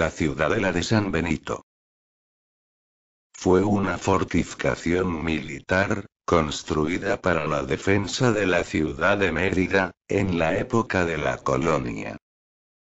La ciudadela de San Benito. Fue una fortificación militar, construida para la defensa de la ciudad de Mérida, en la época de la colonia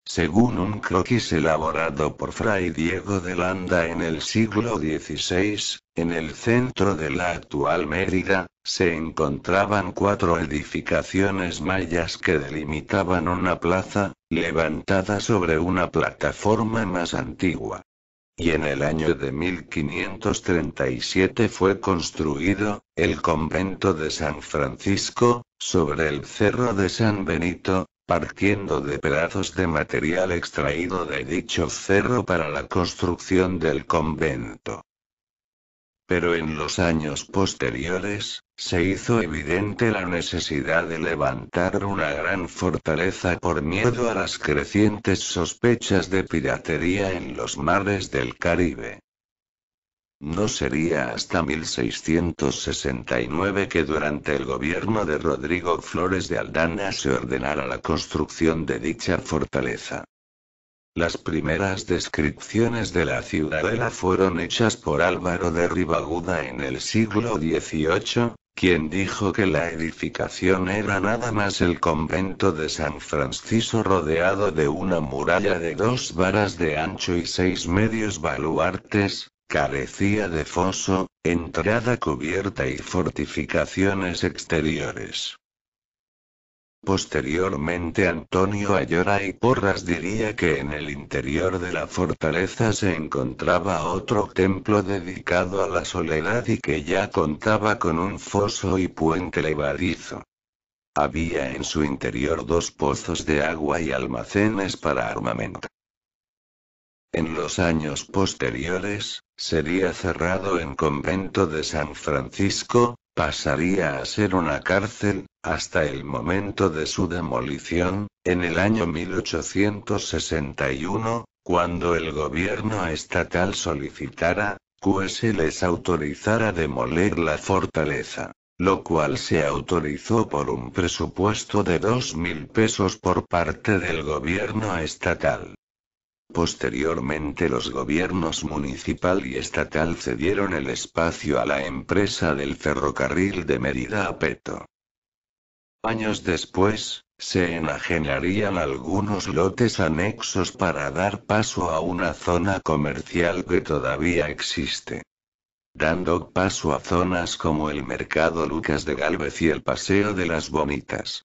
según un croquis elaborado por Fray Diego de Landa en el siglo XVI, en el centro de la actual Mérida, se encontraban cuatro edificaciones mayas que delimitaban una plaza, levantada sobre una plataforma más antigua. Y en el año de 1537 fue construido, el convento de San Francisco, sobre el cerro de San Benito, partiendo de pedazos de material extraído de dicho cerro para la construcción del convento. Pero en los años posteriores, se hizo evidente la necesidad de levantar una gran fortaleza por miedo a las crecientes sospechas de piratería en los mares del Caribe. No sería hasta 1669 que durante el gobierno de Rodrigo Flores de Aldana se ordenara la construcción de dicha fortaleza. Las primeras descripciones de la ciudadela fueron hechas por Álvaro de Ribaguda en el siglo XVIII, quien dijo que la edificación era nada más el convento de San Francisco rodeado de una muralla de dos varas de ancho y seis medios baluartes, Carecía de foso, entrada cubierta y fortificaciones exteriores. Posteriormente Antonio Ayora y Porras diría que en el interior de la fortaleza se encontraba otro templo dedicado a la soledad y que ya contaba con un foso y puente levadizo. Había en su interior dos pozos de agua y almacenes para armamento. En los años posteriores, sería cerrado en convento de San Francisco, pasaría a ser una cárcel, hasta el momento de su demolición, en el año 1861, cuando el gobierno estatal solicitara, que pues se les autorizara demoler la fortaleza, lo cual se autorizó por un presupuesto de 2.000 mil pesos por parte del gobierno estatal. Posteriormente los gobiernos municipal y estatal cedieron el espacio a la empresa del ferrocarril de Mérida a Peto. Años después, se enajenarían algunos lotes anexos para dar paso a una zona comercial que todavía existe. Dando paso a zonas como el Mercado Lucas de Galvez y el Paseo de las Bonitas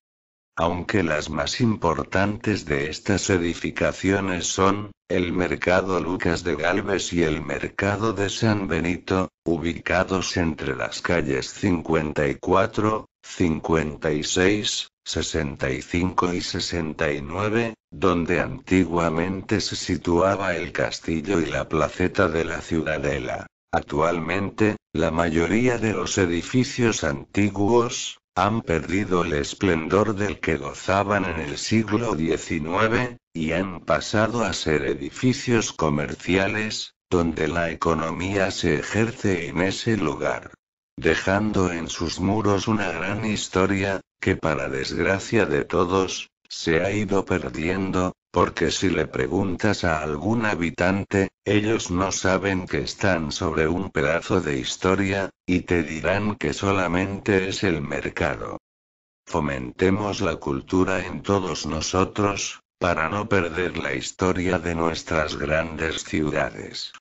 aunque las más importantes de estas edificaciones son, el Mercado Lucas de Galvez y el Mercado de San Benito, ubicados entre las calles 54, 56, 65 y 69, donde antiguamente se situaba el castillo y la placeta de la ciudadela. Actualmente, la mayoría de los edificios antiguos, han perdido el esplendor del que gozaban en el siglo XIX, y han pasado a ser edificios comerciales, donde la economía se ejerce en ese lugar, dejando en sus muros una gran historia, que para desgracia de todos, se ha ido perdiendo, porque si le preguntas a algún habitante, ellos no saben que están sobre un pedazo de historia, y te dirán que solamente es el mercado. Fomentemos la cultura en todos nosotros, para no perder la historia de nuestras grandes ciudades.